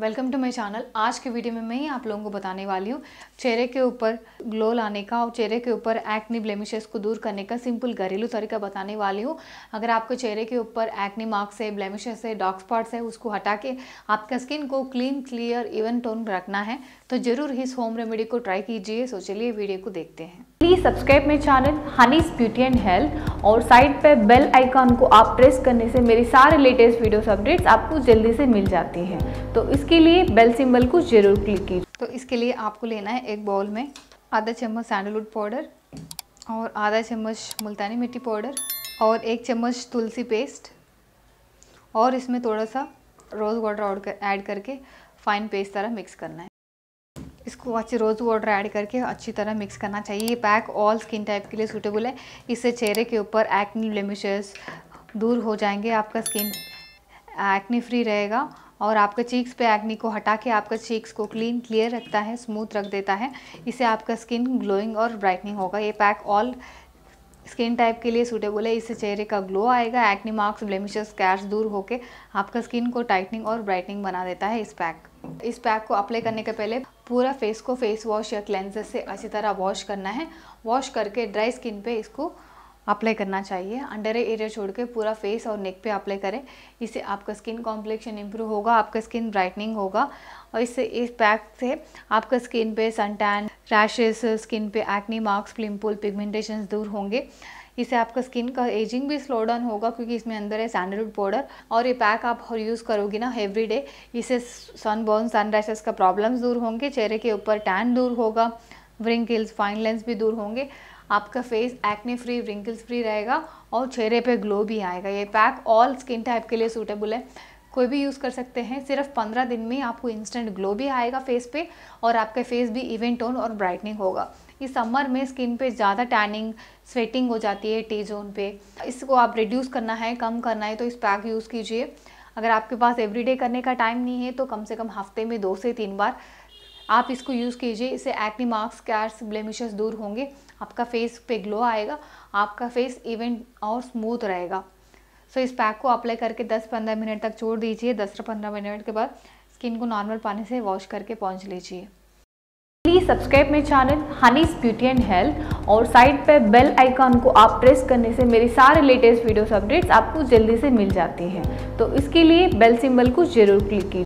welcome to my channel आज के video में मैं ही आप लोगों को बताने वाली हूँ चेहरे के ऊपर ग्लो लाने का और चेहरे के ऊपर एक्नी ब्लेमिशेस को दूर करने का सिंपल घरेलू तरीका बताने वाली हूँ अगर आपके चेहरे के ऊपर एक्नी मार्क्स है ब्लेमिशेस है डार्क स्पॉट्स है उसको हटा के आपका स्किन को क्लीन क्लियर इवन टोन रखना है तो जरूर इस होम रेमेडी को ट्राई कीजिए सो चलिए वीडियो को देखते हैं प्लीज़ सब्सक्राइब मेरे channel honey's beauty and health और साइड पर बेल आइकॉन को आप प्रेस करने से मेरी सारे लेटेस्ट वीडियोस अपडेट्स आपको जल्दी से मिल जाती है तो इस इसके लिए बेल सिंबल को जरूर क्लिक कीजिए तो इसके लिए आपको लेना है एक बॉल में आधा चम्मच सैंडलवुड पाउडर और आधा चम्मच मुल्तानी मिट्टी पाउडर और एक चम्मच तुलसी पेस्ट और इसमें थोड़ा सा रोज़ वाटर ऐड करके फाइन पेस्ट तरह मिक्स करना है इसको अच्छे रोज़ वाटर ऐड करके अच्छी तरह मिक्स करना चाहिए ये पैक ऑल स्किन टाइप के लिए सूटेबल है इससे चेहरे के ऊपर एक्नी ब्लेमिशेस दूर हो जाएंगे आपका स्किन एक्नी फ्री रहेगा और आपका चीक्स पे एक्नी को हटा के आपका चीक्स को क्लीन क्लियर रखता है स्मूथ रख देता है इससे आपका स्किन ग्लोइंग और ब्राइटनिंग होगा ये पैक ऑल स्किन टाइप के लिए सूटेबल है इससे चेहरे का ग्लो आएगा एक्नी मार्क्स ब्लेमिश कैश दूर होकर आपका स्किन को टाइटनिंग और ब्राइटनिंग बना देता है इस पैक इस पैक को अप्लाई करने के पहले पूरा फेस को फेस वॉश या क्लेंजर से अच्छी तरह वॉश करना है वॉश करके ड्राई स्किन पे इसको अप्लाई करना चाहिए अंडर एरिया छोड़ के पूरा फेस और नेक पे अप्लाई करें इससे आपका स्किन कॉम्प्लेक्शन इम्प्रूव होगा आपका स्किन ब्राइटनिंग होगा और इससे इस पैक से आपका स्किन पे सनटैन रैशेस स्किन पे एक्नी मार्क्स पिम्पल पिगमेंटेशन दूर होंगे इससे आपका स्किन का एजिंग भी स्लो डाउन होगा क्योंकि इसमें अंदर है सैंडलवुड पाउडर और ये पैक आप यूज़ करोगी ना एवरी डे इससे सनबर्न सन रैशेस का प्रॉब्लम्स दूर होंगे चेहरे के ऊपर टैन दूर होगा व्रिंकल्स फाइन लेंस भी दूर होंगे आपका face acne free wrinkles free रहेगा और चेहरे पे ग्लो भी आएगा ये पैक ऑल स्किन टाइप के लिए सूटेबल है कोई भी यूज़ कर सकते हैं सिर्फ पंद्रह दिन में आपको इंस्टेंट ग्लो भी आएगा फेस पे और आपके फेस भी इवेंट टोन और ब्राइटनिंग होगा इस समर में स्किन पे ज़्यादा टैनिंग स्वेटिंग हो जाती है टी जोन पे इसको आप रिड्यूस करना है कम करना है तो इस पैक यूज़ कीजिए अगर आपके पास एवरीडे करने का टाइम नहीं है तो कम से कम हफ्ते में दो से तीन बार आप इसको यूज़ कीजिए इससे एक्नी मार्क्स कैर्स ब्लेमिशेस दूर होंगे आपका फेस पे ग्लो आएगा आपका फेस इवन और स्मूथ रहेगा सो इस पैक को अप्लाई करके 10-15 मिनट तक छोड़ दीजिए 10-15 मिनट के बाद स्किन को नॉर्मल पानी से वॉश करके पहुँच लीजिए प्लीज़ सब्सक्राइब मेरे channel honey's beauty and health और साइड पर बेल आइकॉन को आप प्रेस करने से मेरी सारे लेटेस्ट वीडियोस अपडेट्स आपको जल्दी से मिल जाती हैं तो इसके लिए बेल सिंबल को ज़रूर क्लिक कीजिए